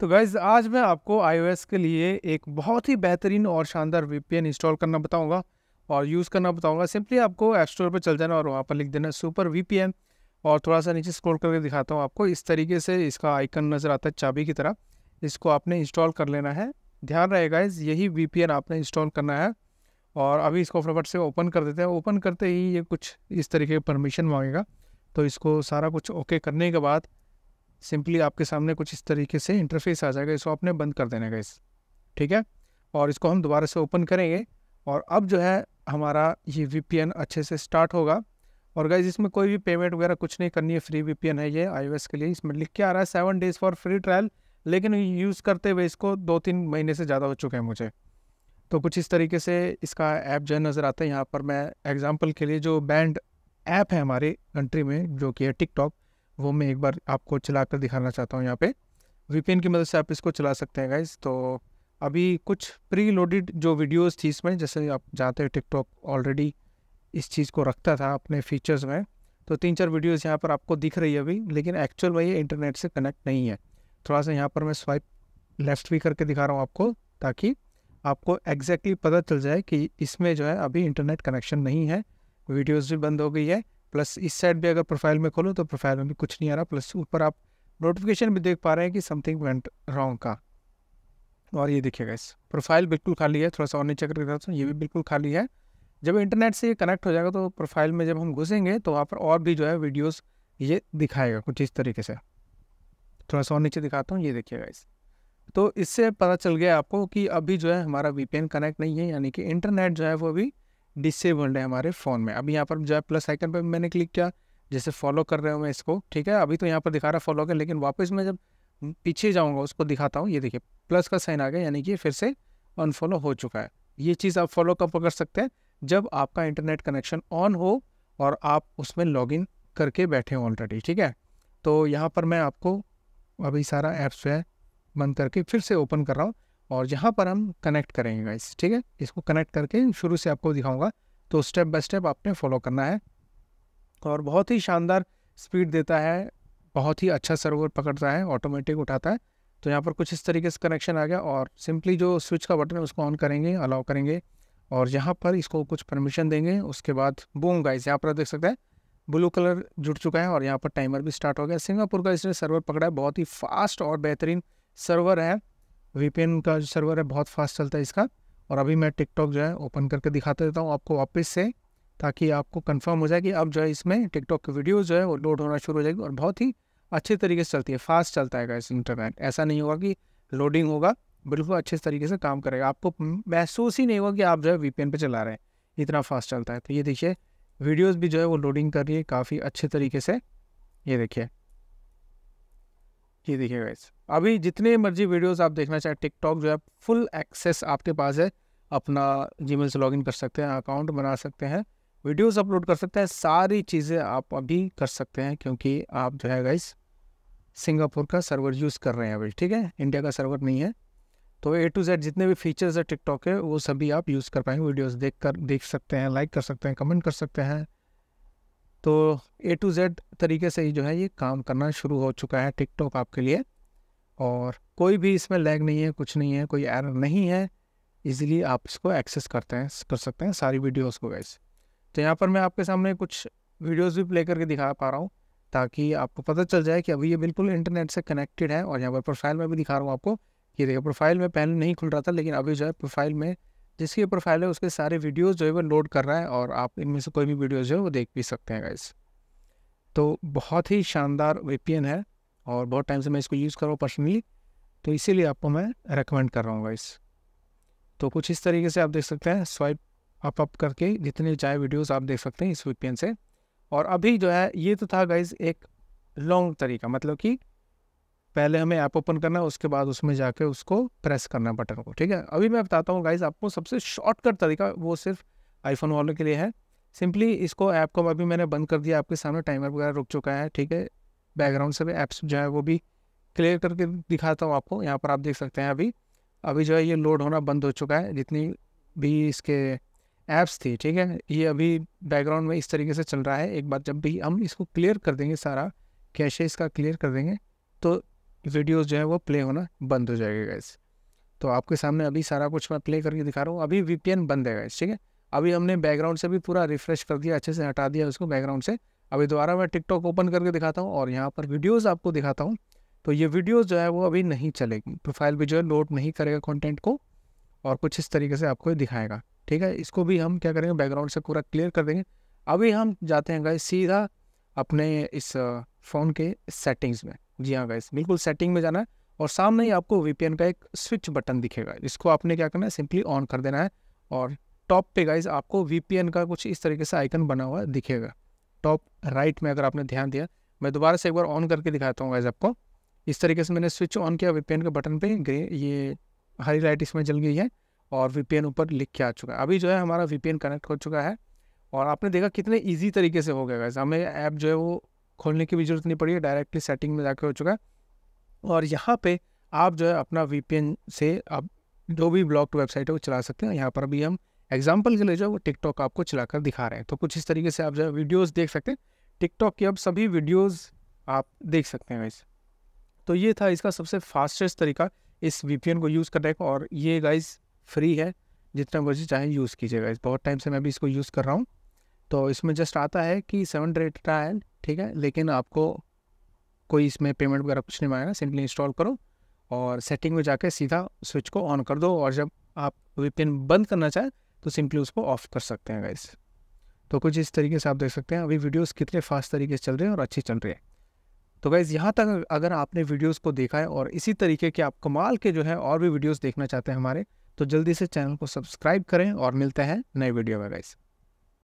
तो गाइज आज मैं आपको iOS के लिए एक बहुत ही बेहतरीन और शानदार वीपीएन इंस्टॉल करना बताऊंगा और यूज़ करना बताऊंगा सिंपली आपको ऐप स्टोर पर चल जाना और वहाँ पर लिख देना सुपर वी और थोड़ा सा नीचे स्क्रॉल करके दिखाता हूँ आपको इस तरीके से इसका आइकन नज़र आता है चाबी की तरह इसको आपने इंस्टॉल कर लेना है ध्यान रहे गाइज यही वी आपने इंस्टॉल करना है और अभी इसको फटाफट से ओपन कर देते हैं ओपन करते ही ये कुछ इस तरीके की परमिशन मांगेगा तो इसको सारा कुछ ओके करने के बाद सिंपली आपके सामने कुछ इस तरीके से इंटरफेस आ जाएगा इसको आपने बंद कर देना इस ठीक है और इसको हम दोबारा से ओपन करेंगे और अब जो है हमारा ये वी अच्छे से स्टार्ट होगा और गाइज इसमें कोई भी पेमेंट वगैरह कुछ नहीं करनी है फ्री वी है ये आई के लिए इसमें लिख के आ रहा है seven days for free trial लेकिन यूज़ करते हुए इसको दो तीन महीने से ज़्यादा हो चुके हैं मुझे तो कुछ इस तरीके से इसका ऐप जो है नज़र आता है यहाँ पर मैं एग्जाम्पल के लिए जो बैंड ऐप है हमारे कंट्री में जो कि है टिकटॉक वो मैं एक बार आपको चला कर दिखाना चाहता हूँ यहाँ पे वीपीएन की मदद से आप इसको चला सकते हैं गाइज तो अभी कुछ प्री लोडेड जो वीडियोस थी इसमें जैसे आप जानते हैं टिकटॉक ऑलरेडी इस चीज़ को रखता था अपने फीचर्स में तो तीन चार वीडियोस यहाँ पर आपको दिख रही है अभी लेकिन एक्चुअल में ये इंटरनेट से कनेक्ट नहीं है थोड़ा सा यहाँ पर मैं स्वाइप लेफ़्ट भी करके दिखा रहा हूँ आपको ताकि आपको एग्जैक्टली exactly पता चल जाए कि इसमें जो है अभी इंटरनेट कनेक्शन नहीं है वीडियोस भी बंद हो गई है प्लस इस साइड भी अगर प्रोफाइल में खोलूँ तो प्रोफाइल में भी कुछ नहीं आ रहा प्लस ऊपर आप नोटिफिकेशन भी देख पा रहे हैं कि समथिंग वेंट रॉन्ग का और ये देखिएगा इस प्रोफाइल बिल्कुल खाली है थोड़ा सा और नीचे करके दिखाता हूँ ये भी बिल्कुल खाली है जब इंटरनेट से ये कनेक्ट हो जाएगा तो प्रोफाइल में जब हम घुसेंगे तो वहाँ पर और भी जो है वीडियोस ये दिखाएगा कुछ इस तरीके से थोड़ा सा और नीचे दिखाता हूँ ये देखिएगा इस तो इससे पता चल गया आपको कि अभी जो है हमारा वी कनेक्ट नहीं है यानी कि इंटरनेट जो है वो अभी डिसेबल्ड है हमारे फ़ोन में अभी यहाँ पर जो है प्लस आइकन पर मैंने क्लिक किया जैसे फॉलो कर रहे हो मैं इसको ठीक है अभी तो यहाँ पर दिखा रहा फॉलो कर लेकिन वापस मैं जब पीछे जाऊँगा उसको दिखाता हूँ ये देखिए प्लस का साइन आ गया यानी कि फिर से अनफॉलो हो चुका है ये चीज़ आप फॉलो कब कर सकते हैं जब आपका इंटरनेट कनेक्शन ऑन हो और आप उसमें लॉगिन करके बैठे हो ऑलरेडी ठीक है तो यहाँ पर मैं आपको अभी सारा ऐप्स जो है बंद करके फिर से ओपन कर रहा हूँ और यहाँ पर हम कनेक्ट करेंगे गाइस ठीक है इसको कनेक्ट करके शुरू से आपको दिखाऊंगा तो स्टेप बाय स्टेप आपने फॉलो करना है और बहुत ही शानदार स्पीड देता है बहुत ही अच्छा सर्वर पकड़ता है ऑटोमेटिक उठाता है तो यहाँ पर कुछ इस तरीके से कनेक्शन आ गया और सिंपली जो स्विच का बटन है उसको ऑन करेंगे अलाउ करेंगे और यहाँ पर इसको कुछ परमिशन देंगे उसके बाद बूम गाइस यहाँ पर देख सकते हैं ब्लू कलर जुड़ चुका है और यहाँ पर टाइमर भी स्टार्ट हो गया सिंगापुर का इसने सर्वर पकड़ा है बहुत ही फास्ट और बेहतरीन सर्वर है वीपीएन का जो सर्वर है बहुत फास्ट चलता है इसका और अभी मैं टिकटॉक जो है ओपन करके दिखाते देता हूँ आपको वापस से ताकि आपको कंफर्म हो जाए कि अब जो है इसमें टिकटॉक की वीडियोज़ जो है वो लोड होना शुरू हो जाएगी और बहुत ही अच्छे तरीके से चलती है फास्ट चलता है इस इंटरनेट ऐसा नहीं होगा कि लोडिंग होगा बिल्कुल अच्छे तरीके से काम करेगा आपको महसूस ही नहीं होगा कि आप जो है वी पे चला रहे हैं इतना फास्ट चलता है तो ये देखिए वीडियोज़ भी जो है वो लोडिंग कर रही है काफ़ी अच्छे तरीके से ये देखिए ये देखिए गाइस अभी जितने मर्जी वीडियोस आप देखना चाहें टिकटॉक जो है फुल एक्सेस आपके पास है अपना जीमेल से लॉगिन कर सकते हैं अकाउंट बना सकते हैं वीडियोस अपलोड कर सकते हैं सारी चीज़ें आप अभी कर सकते हैं क्योंकि आप जो है गाइस सिंगापुर का सर्वर यूज़ कर रहे हैं अभी ठीक है इंडिया का सर्वर नहीं है तो ए टू जेड जितने भी फीचर्स है टिकटॉक के वो सभी आप यूज़ कर पाएंगे वीडियोस देख कर देख सकते हैं लाइक कर सकते हैं कमेंट कर सकते हैं तो ए टू जेड तरीके से ही जो है ये काम करना शुरू हो चुका है टिकटॉक आपके लिए और कोई भी इसमें लैग नहीं है कुछ नहीं है कोई एरर नहीं है इजीली आप इसको एक्सेस करते हैं कर सकते हैं सारी वीडियोस को गैस तो यहाँ पर मैं आपके सामने कुछ वीडियोस भी प्ले करके दिखा पा रहा हूँ ताकि आपको पता चल जाए कि अभी ये बिल्कुल इंटरनेट से कनेक्टेड है और यहाँ पर प्रोफाइल में भी दिखा रहा हूँ आपको ये देखिए प्रोफाइल में पहले नहीं खुल रहा था लेकिन अभी जो है प्रोफाइल में जिसकी प्रोफाइल है उसके सारे वीडियोज़ जो है वो लोड कर रहा है और आप इनमें से कोई भी वीडियोज़ जो है वो देख भी सकते हैं गाइज़ तो बहुत ही शानदार वी है और बहुत टाइम से मैं इसको यूज़ कर रहा हूँ पर्सनली तो इसीलिए आपको मैं रेकमेंड कर रहा हूँ गाइस तो कुछ इस तरीके से आप देख सकते हैं स्वाइप अप अप करके जितने चाहे वीडियोस आप देख सकते हैं इस वी से और अभी जो है ये तो था गाइस एक लॉन्ग तरीका मतलब कि पहले हमें ऐप ओपन करना है उसके बाद उसमें जाके उसको प्रेस करना है बटन को ठीक है अभी मैं बताता हूँ गाइज आपको सबसे शॉर्टकट तरीका वो सिर्फ आईफोन वालों के लिए है सिंपली इसको ऐप को अभी मैंने बंद कर दिया आपके सामने टाइमर वगैरह रुक चुका है ठीक है बैकग्राउंड से भी ऐप्स जो है वो भी क्लियर करके दिखाता हूँ आपको यहाँ पर आप देख सकते हैं अभी अभी जो है ये लोड होना बंद हो चुका है जितनी भी इसके ऐप्स थी ठीक है ये अभी बैकग्राउंड में इस तरीके से चल रहा है एक बार जब भी हम इसको क्लियर कर देंगे सारा कैशे इसका क्लियर कर देंगे तो वीडियोस जो है वो प्ले होना बंद हो जाएगा गैस तो आपके सामने अभी सारा कुछ मैं प्ले करके दिखा रहा हूँ अभी एन बंद है गैस ठीक है अभी हमने बैकग्राउंड से भी पूरा रिफ्रेश कर दिया अच्छे से हटा दिया उसको बैकग्राउंड से अभी दोबारा मैं टिकटॉक ओपन करके दिखाता हूँ और यहाँ पर वीडियोज़ आपको दिखाता हूँ तो ये वीडियोज़ जो है वो अभी नहीं चलेगी प्रोफाइल भी जो है लोड नहीं करेगा कॉन्टेंट को और कुछ इस तरीके से आपको दिखाएगा ठीक है इसको भी हम क्या करेंगे बैकग्राउंड से पूरा क्लियर कर देंगे अभी हम जाते हैं गए सीधा अपने इस फ़ोन के सेटिंग्स में जी हाँ गाइस बिल्कुल सेटिंग में जाना है और सामने ही आपको वीपीएन का एक स्विच बटन दिखेगा जिसको आपने क्या करना है सिंपली ऑन कर देना है और टॉप पे गाइज आपको वीपीएन का कुछ इस तरीके से आइकन बना हुआ दिखेगा टॉप राइट में अगर आपने ध्यान दिया मैं दोबारा से एक बार ऑन करके दिखाता हूँ गाइज आपको इस तरीके से मैंने स्विच ऑन किया वी के बटन पर ग्रे ये हरी लाइट इसमें जल गई है और वी ऊपर लिख के आ चुका है अभी जो है हमारा वी कनेक्ट हो चुका है और आपने देखा कितने ईजी तरीके से हो गया गाइज हमें ऐप जो है वो खोलने की भी जरूरत नहीं पड़ी है डायरेक्टली सेटिंग में जाके हो चुका है और यहाँ पे आप जो है अपना वी से आप जो भी ब्लॉक्ड वेबसाइट है वो चला सकते हैं यहाँ पर भी हम एग्जाम्पल के लिए जो है वो टिकटॉक आपको चलाकर दिखा रहे हैं तो कुछ इस तरीके से आप जो है वीडियोज़ देख सकते हैं टिकटॉक की अब सभी वीडियोज़ आप देख सकते हैं वैसे तो ये था इसका सबसे फास्टेस्ट तरीका इस वी को यूज़ करने का और ये गाइज फ्री है जितना मर्जी चाहें यूज़ कीजिए गाइज बहुत टाइम से मैं भी इसको यूज़ कर रहा हूँ तो इसमें जस्ट आता है कि सेवन डेट ट्रायल ठीक है लेकिन आपको कोई इसमें पेमेंट वगैरह कुछ नहीं मांगेगा सिंपली इंस्टॉल करो और सेटिंग में जाकर सीधा स्विच को ऑन कर दो और जब आप वीपीएन बंद करना चाहें तो सिंपली उसको ऑफ कर सकते हैं गाइस तो कुछ इस तरीके से आप देख सकते हैं अभी वीडियोस कितने फास्ट तरीके से चल रहे हैं और अच्छी चल रही है तो गाइज़ यहाँ तक अगर आपने वीडियोस को देखा है और इसी तरीके के आप कमाल के जो है और भी वीडियोस देखना चाहते हैं हमारे तो जल्दी से चैनल को सब्सक्राइब करें और मिलते हैं नए वीडियो में गाइज़